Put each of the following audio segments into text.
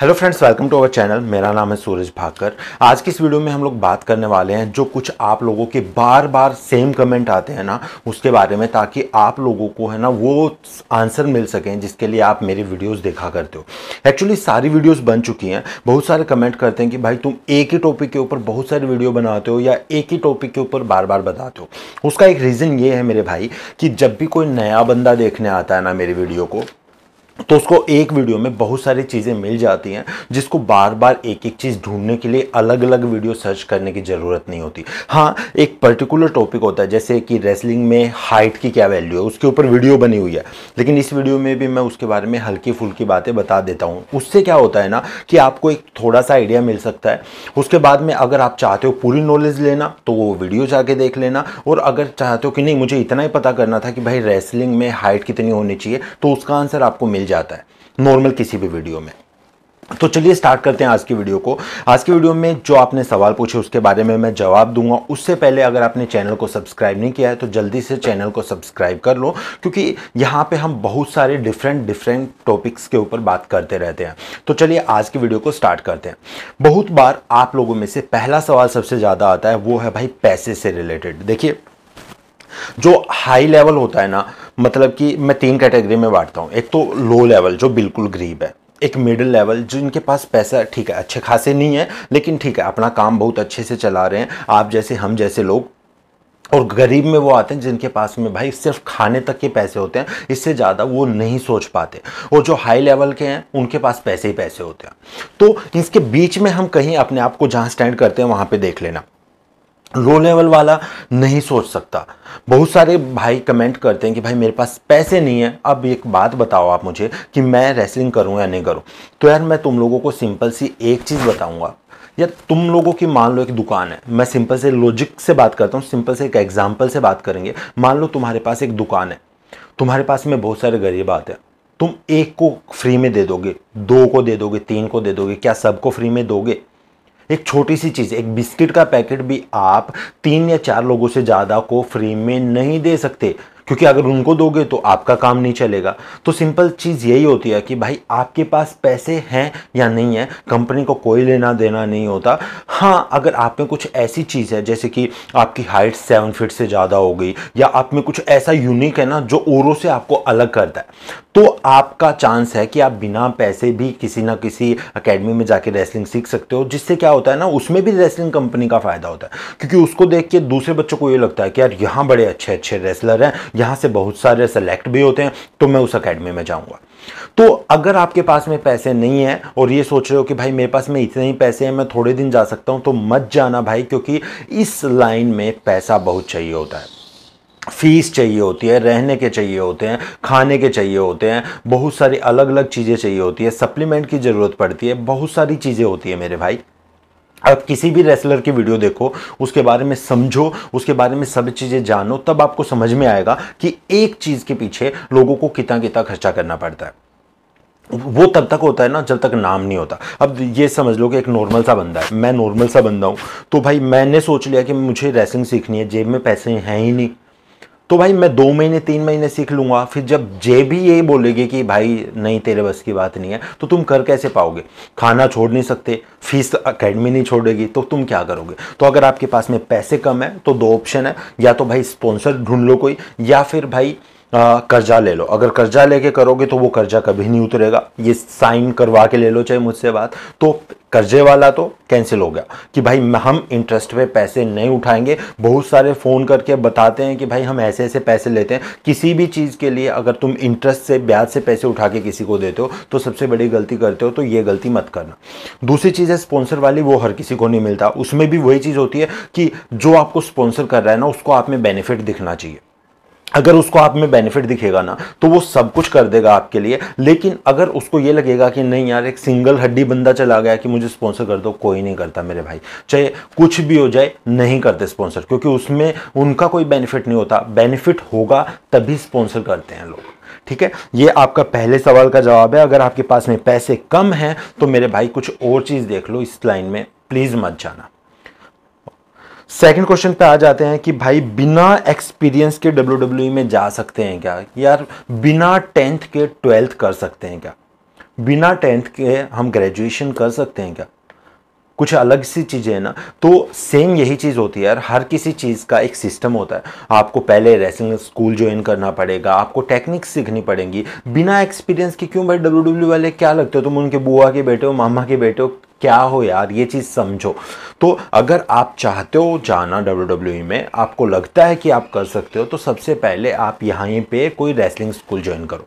hello friends welcome to our channel मेरा नाम है सूरज भाकर आज की इस वीडियो में हम लोग बात करने वाले हैं जो कुछ आप लोगों के बार बार सेम कमेंट आते हैं ना उसके बारे में ताकि आप लोगों को है ना वो आंसर मिल सकें जिसके लिए आप मेरी वीडियोस देखा करते हो एक्चुअली सारी वीडियोस बन चुकी हैं बहुत सारे कमेंट करते हैं कि भाई तुम एक ही टॉपिक के ऊपर बहुत सारे वीडियो बनाते हो या एक ही टॉपिक के ऊपर बार बार बताते हो उसका एक रीज़न ये है मेरे भाई कि जब भी कोई नया बंदा देखने आता है ना मेरी वीडियो को तो उसको एक वीडियो में बहुत सारी चीज़ें मिल जाती हैं जिसको बार बार एक एक चीज़ ढूंढने के लिए अलग अलग वीडियो सर्च करने की ज़रूरत नहीं होती हाँ एक पर्टिकुलर टॉपिक होता है जैसे कि रेसलिंग में हाइट की क्या वैल्यू है उसके ऊपर वीडियो बनी हुई है लेकिन इस वीडियो में भी मैं उसके बारे में हल्की फुल्की बातें बता देता हूँ उससे क्या होता है ना कि आपको एक थोड़ा सा आइडिया मिल सकता है उसके बाद में अगर आप चाहते हो पूरी नॉलेज लेना तो वो वीडियो जाके देख लेना और अगर चाहते हो कि नहीं मुझे इतना ही पता करना था कि भाई रेसलिंग में हाइट कितनी होनी चाहिए तो उसका आंसर आपको मिल जाता है नॉर्मल किसी भी वीडियो में तो चलिए स्टार्ट करते हैं आज की वीडियो को आज की वीडियो में जो आपने सवाल पूछे उसके बारे में मैं जवाब दूंगा उससे पहले अगर आपने चैनल को सब्सक्राइब नहीं किया है तो जल्दी से चैनल को सब्सक्राइब कर लो क्योंकि यहाँ पे हम बहुत सारे डिफरेंट डिफरेंट टॉपिक्स के ऊपर बात करते रहते हैं तो चलिए आज की वीडियो को स्टार्ट करते हैं बहुत बार आप लोगों में से पहला सवाल सबसे ज़्यादा आता है वो है भाई पैसे से रिलेटेड देखिए जो हाई लेवल होता है ना मतलब कि मैं तीन कैटेगरी में बांटता हूँ एक तो लो लेवल जो बिल्कुल गरीब है एक मिडिल लेवल जिनके पास पैसा ठीक है अच्छे खासे नहीं है लेकिन ठीक है अपना काम बहुत अच्छे से चला रहे हैं आप जैसे हम जैसे लोग और गरीब में वो आते हैं जिनके पास में भाई सिर्फ खाने तक के पैसे होते हैं इससे ज़्यादा वो नहीं सोच पाते और जो हाई लेवल के हैं उनके पास पैसे ही पैसे होते हैं तो इसके बीच में हम कहीं अपने आप को जहाँ स्टैंड करते हैं वहाँ पे देख लेना लो लेवल वाला नहीं सोच सकता बहुत सारे भाई कमेंट करते हैं कि भाई मेरे पास पैसे नहीं है अब एक बात बताओ आप मुझे कि मैं रेसलिंग करूं या नहीं करूं तो यार मैं तुम लोगों को सिंपल सी एक चीज़ बताऊंगा यार तुम लोगों की मान लो एक दुकान है मैं सिंपल से लॉजिक से बात करता हूँ सिंपल से एक एग्जाम्पल से बात करेंगे मान लो तुम्हारे पास एक दुकान है तुम्हारे पास में बहुत सारे गरीब आते हैं तुम एक को फ्री में दे दोगे दो को दे दोगे तीन को दे दोगे क्या सबको फ्री में दोगे एक छोटी सी चीज़ एक बिस्किट का पैकेट भी आप तीन या चार लोगों से ज़्यादा को फ्री में नहीं दे सकते क्योंकि अगर उनको दोगे तो आपका काम नहीं चलेगा तो सिंपल चीज़ यही होती है कि भाई आपके पास पैसे हैं या नहीं है कंपनी को कोई लेना देना नहीं होता हाँ अगर आप में कुछ ऐसी चीज़ है जैसे कि आपकी हाइट सेवन फीट से ज़्यादा हो गई या आप में कुछ ऐसा यूनिक है ना जो औरों से आपको अलग करता है तो आपका चांस है कि आप बिना पैसे भी किसी ना किसी अकेडमी में जाके रेसलिंग सीख सकते हो जिससे क्या होता है ना उसमें भी रेसलिंग कंपनी का फ़ायदा होता है क्योंकि उसको देख के दूसरे बच्चों को ये लगता है कि यार यहाँ बड़े अच्छे अच्छे रेसलर हैं यहाँ से बहुत सारे सेलेक्ट भी होते हैं तो मैं उस अकेडमी में जाऊँगा तो अगर आपके पास में पैसे नहीं है और ये सोच रहे हो कि भाई मेरे पास में इतने ही पैसे हैं मैं थोड़े दिन जा सकता हूँ तो मत जाना भाई क्योंकि इस लाइन में पैसा बहुत चाहिए होता है फीस चाहिए होती है रहने के चाहिए होते हैं खाने के चाहिए होते हैं बहुत सारी अलग अलग चीज़ें चाहिए होती है सप्लीमेंट की ज़रूरत पड़ती है बहुत सारी चीज़ें होती है मेरे भाई आप किसी भी रेसलर की वीडियो देखो उसके बारे में समझो उसके बारे में सब चीज़ें जानो तब आपको समझ में आएगा कि एक चीज़ के पीछे लोगों को कितना कितना खर्चा करना पड़ता है वो तब तक होता है ना जब तक नाम नहीं होता अब ये समझ लो कि एक नॉर्मल सा बंदा है मैं नॉर्मल सा बंदा हूँ तो भाई मैंने सोच लिया कि मुझे रेसलिंग सीखनी है जेब में पैसे हैं ही नहीं तो भाई मैं दो महीने तीन महीने सीख लूँगा फिर जब जे भी ये बोलेगी कि भाई नहीं तेरे बस की बात नहीं है तो तुम कर कैसे पाओगे खाना छोड़ नहीं सकते फीस अकेडमी नहीं छोड़ेगी तो तुम क्या करोगे तो अगर आपके पास में पैसे कम है तो दो ऑप्शन है या तो भाई स्पॉन्सर ढूंढ लो कोई या फिर भाई कर्जा ले लो अगर कर्जा लेके करोगे तो वो कर्जा कभी नहीं उतरेगा ये साइन करवा के ले लो चाहे मुझसे बात तो कर्जे वाला तो कैंसिल हो गया कि भाई हम इंटरेस्ट पे पैसे नहीं उठाएंगे बहुत सारे फ़ोन करके बताते हैं कि भाई हम ऐसे ऐसे पैसे लेते हैं किसी भी चीज़ के लिए अगर तुम इंटरेस्ट से ब्याज से पैसे उठा के किसी को देते हो तो सबसे बड़ी गलती करते हो तो ये गलती मत करना दूसरी चीज़ है स्पॉन्सर वाली वो हर किसी को नहीं मिलता उसमें भी वही चीज़ होती है कि जो आपको स्पॉन्सर कर रहा है ना उसको आप में बेनिफिट दिखना चाहिए अगर उसको आप में बेनिफिट दिखेगा ना तो वो सब कुछ कर देगा आपके लिए लेकिन अगर उसको ये लगेगा कि नहीं यार एक सिंगल हड्डी बंदा चला गया कि मुझे स्पॉन्सर कर दो कोई नहीं करता मेरे भाई चाहे कुछ भी हो जाए नहीं करते स्पॉन्सर क्योंकि उसमें उनका कोई बेनिफिट नहीं होता बेनिफिट होगा तभी स्पॉन्सर करते हैं लोग ठीक है ये आपका पहले सवाल का जवाब है अगर आपके पास में पैसे कम हैं तो मेरे भाई कुछ और चीज़ देख लो इस लाइन में प्लीज़ मत जाना सेकंड क्वेश्चन पे आ जाते हैं कि भाई बिना एक्सपीरियंस के डब्ल्यू e में जा सकते हैं क्या यार बिना टेंथ के ट्वेल्थ कर सकते हैं क्या बिना टेंथ के हम ग्रेजुएशन कर सकते हैं क्या कुछ अलग सी चीज़ें हैं ना तो सेम यही चीज़ होती है यार हर किसी चीज़ का एक सिस्टम होता है आपको पहले रेसलिंग स्कूल ज्वाइन करना पड़ेगा आपको टेक्निक्स सीखनी पड़ेंगी बिना एक्सपीरियंस के क्यों भाई डब्ल्यू डब्ल्यू वाले क्या लगते हो तुम उनके बुआ के बेटे हो मामा के बेटे हो क्या हो यार ये चीज़ समझो तो अगर आप चाहते हो जाना डब्ल्यू e में आपको लगता है कि आप कर सकते हो तो सबसे पहले आप यहाँ पे कोई रेसलिंग स्कूल ज्वाइन करो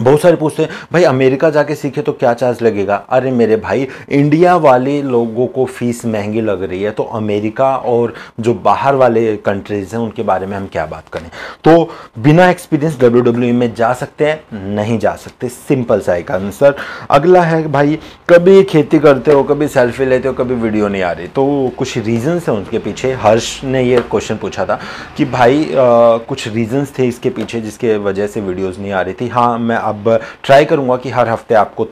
बहुत सारे पूछते हैं भाई अमेरिका जाके सीखे तो क्या चार्ज लगेगा अरे मेरे भाई इंडिया वाले लोगों को फीस महंगी लग रही है तो अमेरिका और जो बाहर वाले कंट्रीज़ हैं उनके बारे में हम क्या बात करें तो बिना एक्सपीरियंस डब्ल्यू e में जा सकते हैं नहीं जा सकते सिंपल सा एक आंसर अगला है भाई कभी खेती करते हो कभी सेल्फी लेते हो कभी वीडियो नहीं आ रही तो कुछ रीजन्स हैं उनके पीछे हर्ष ने ये क्वेश्चन पूछा था कि भाई आ, कुछ रीजन्स थे इसके पीछे जिसके वजह से वीडियोज़ नहीं आ रही थी हाँ मैं अब ट्राई करूंगा कि हर हफ्ते आपको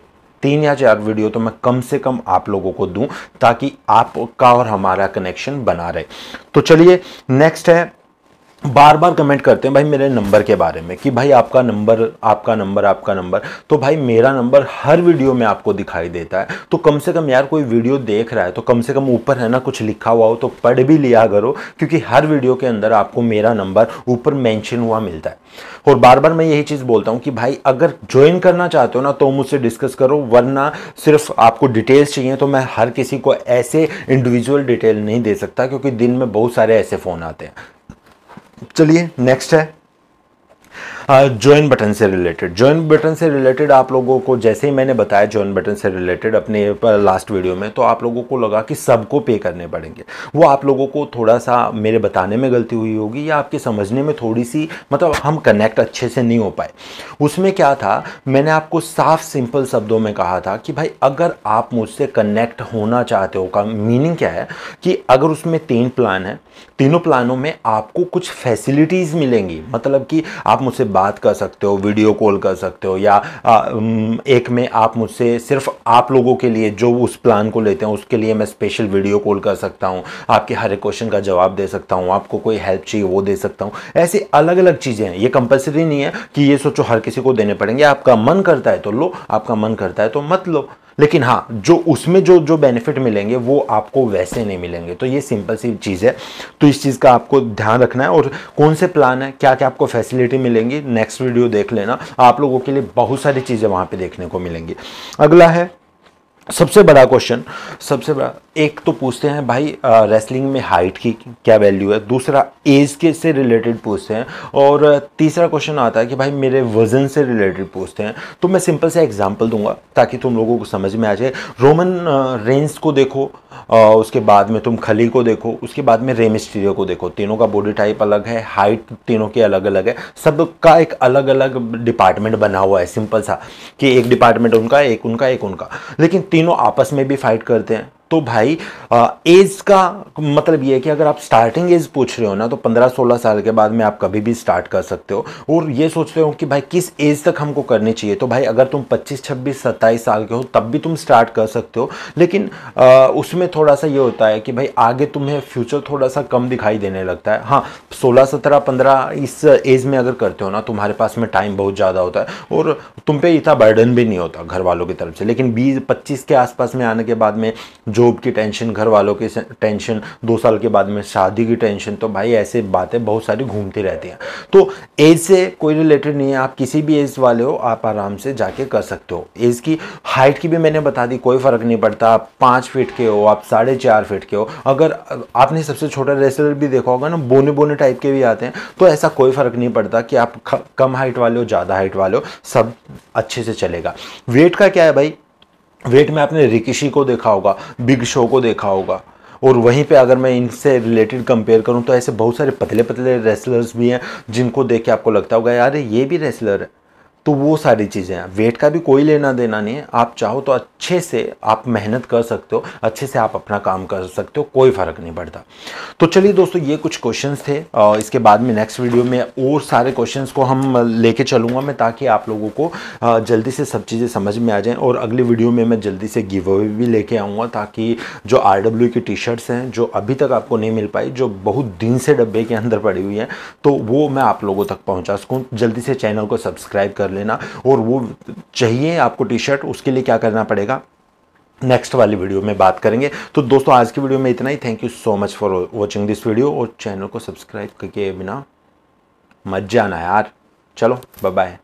तीन या चार वीडियो तो मैं कम से कम आप लोगों को दूं ताकि आपका और हमारा कनेक्शन बना रहे तो चलिए नेक्स्ट है बार बार कमेंट करते हैं भाई मेरे नंबर के बारे में कि भाई आपका नंबर आपका नंबर आपका नंबर तो भाई मेरा नंबर हर वीडियो में आपको दिखाई देता है तो कम से कम यार कोई वीडियो देख रहा है तो कम से कम ऊपर है ना कुछ लिखा हुआ हो तो पढ़ भी लिया करो क्योंकि हर वीडियो के अंदर आपको मेरा नंबर ऊपर मैंशन हुआ मिलता है और बार बार मैं यही चीज़ बोलता हूँ कि भाई अगर ज्वाइन करना चाहते हो ना तो मुझसे डिस्कस करो वरना सिर्फ आपको डिटेल्स चाहिए तो मैं हर किसी को ऐसे इंडिविजुअल डिटेल नहीं दे सकता क्योंकि दिन में बहुत सारे ऐसे फ़ोन आते हैं चलिए नेक्स्ट है ज्वाइन हाँ, बटन से रिलेटेड ज्वाइन बटन से रिलेटेड आप लोगों को जैसे ही मैंने बताया ज्वाइन बटन से रिलेटेड अपने लास्ट वीडियो में तो आप लोगों को लगा कि सबको पे करने पड़ेंगे वो आप लोगों को थोड़ा सा मेरे बताने में गलती हुई होगी या आपके समझने में थोड़ी सी मतलब हम कनेक्ट अच्छे से नहीं हो पाए उसमें क्या था मैंने आपको साफ सिंपल शब्दों में कहा था कि भाई अगर आप मुझसे कनेक्ट होना चाहते हो का मीनिंग क्या है कि अगर उसमें तीन प्लान है तीनों प्लानों में आपको कुछ फैसिलिटीज़ मिलेंगी मतलब कि आप मुझसे बात कर सकते हो वीडियो कॉल कर सकते हो या एक में आप मुझसे सिर्फ आप लोगों के लिए जो उस प्लान को लेते हैं उसके लिए मैं स्पेशल वीडियो कॉल कर सकता हूँ आपके हर एक क्वेश्चन का जवाब दे सकता हूँ आपको कोई हेल्प चाहिए वो दे सकता हूँ ऐसी अलग अलग चीज़ें हैं ये कंपलसरी नहीं है कि ये सोचो हर किसी को देने पड़ेंगे आपका मन करता है तो लो आपका मन करता है तो मत लो लेकिन हाँ जो उसमें जो जो बेनिफिट मिलेंगे वो आपको वैसे नहीं मिलेंगे तो ये सिंपल सी चीज़ है तो इस चीज़ का आपको ध्यान रखना है और कौन से प्लान है क्या क्या आपको फैसिलिटी मिलेंगी नेक्स्ट वीडियो देख लेना आप लोगों के लिए बहुत सारी चीज़ें वहाँ पर देखने को मिलेंगी अगला है सबसे बड़ा क्वेश्चन सबसे बड़ा एक तो पूछते हैं भाई आ, रेसलिंग में हाइट की क्या वैल्यू है दूसरा एज के से रिलेटेड पूछते हैं और तीसरा क्वेश्चन आता है कि भाई मेरे वज़न से रिलेटेड पूछते हैं तो मैं सिंपल से एग्जांपल दूंगा ताकि तुम लोगों को समझ में आ जाए रोमन रेंस को देखो आ, उसके बाद में तुम खली को देखो उसके बाद में रेमिस्टीरियो को देखो तीनों का बॉडी टाइप अलग है हाइट तीनों की अलग अलग है सब का एक अलग अलग डिपार्टमेंट बना हुआ है सिंपल सा कि एक डिपार्टमेंट उनका एक उनका एक उनका लेकिन तीनों आपस में भी फाइट करते हैं तो भाई एज का मतलब ये है कि अगर आप स्टार्टिंग एज पूछ रहे हो ना तो 15-16 साल के बाद में आप कभी भी स्टार्ट कर सकते हो और ये सोच रहे हो कि भाई किस एज तक हमको करनी चाहिए तो भाई अगर तुम 25 26 सत्ताईस साल के हो तब भी तुम स्टार्ट कर सकते हो लेकिन आ, उसमें थोड़ा सा ये होता है कि भाई आगे तुम्हें फ्यूचर थोड़ा सा कम दिखाई देने लगता है हाँ सोलह सत्रह पंद्रह इस एज में अगर करते हो ना तुम्हारे पास में टाइम बहुत ज़्यादा होता है और तुम पे इतना बर्डन भी नहीं होता घर वालों की तरफ से लेकिन बीस पच्चीस के आसपास में आने के बाद में जॉब की टेंशन घर वालों की टेंशन दो साल के बाद में शादी की टेंशन तो भाई ऐसे बातें बहुत सारी घूमती रहती हैं तो एज से कोई रिलेटेड नहीं है आप किसी भी एज वाले हो आप आराम से जाके कर सकते हो एज की हाइट की भी मैंने बता दी कोई फ़र्क नहीं पड़ता आप पाँच फिट के हो आप साढ़े चार फिट के हो अगर आपने सबसे छोटा रेसलर भी देखा होगा ना बोने बोने टाइप के भी आते हैं तो ऐसा कोई फ़र्क नहीं पड़ता कि आप कम हाइट वाले हो ज़्यादा हाइट वाले हो सब अच्छे से चलेगा वेट का क्या है भाई वेट में आपने रिकिशी को देखा होगा बिग शो को देखा होगा और वहीं पे अगर मैं इनसे रिलेटेड कंपेयर करूं तो ऐसे बहुत सारे पतले पतले रेसलर्स भी हैं जिनको देख के आपको लगता होगा यार ये भी रेसलर है तो वो सारी चीज़ें हैं वेट का भी कोई लेना देना नहीं है आप चाहो तो अच्छे से आप मेहनत कर सकते हो अच्छे से आप अपना काम कर सकते हो कोई फ़र्क नहीं पड़ता तो चलिए दोस्तों ये कुछ क्वेश्चंस थे इसके बाद में नेक्स्ट वीडियो में और सारे क्वेश्चंस को हम लेके चलूँगा मैं ताकि आप लोगों को जल्दी से सब चीज़ें समझ में आ जाएँ और अगली वीडियो में मैं जल्दी से गिव अवे भी लेके आऊँगा ताकि जो आर की टी शर्ट्स हैं जो अभी तक आपको नहीं मिल पाई जो बहुत दिन से डब्बे के अंदर पड़ी हुई हैं तो वो मैं आप लोगों तक पहुँचा सकूँ जल्दी से चैनल को सब्सक्राइब कर लेना और वो चाहिए आपको टी शर्ट उसके लिए क्या करना पड़ेगा नेक्स्ट वाली वीडियो में बात करेंगे तो दोस्तों आज की वीडियो में इतना ही thank you so much for watching this video और चैनल को सब्सक्राइब करके बिना मत जाना यार चलो बाय बाय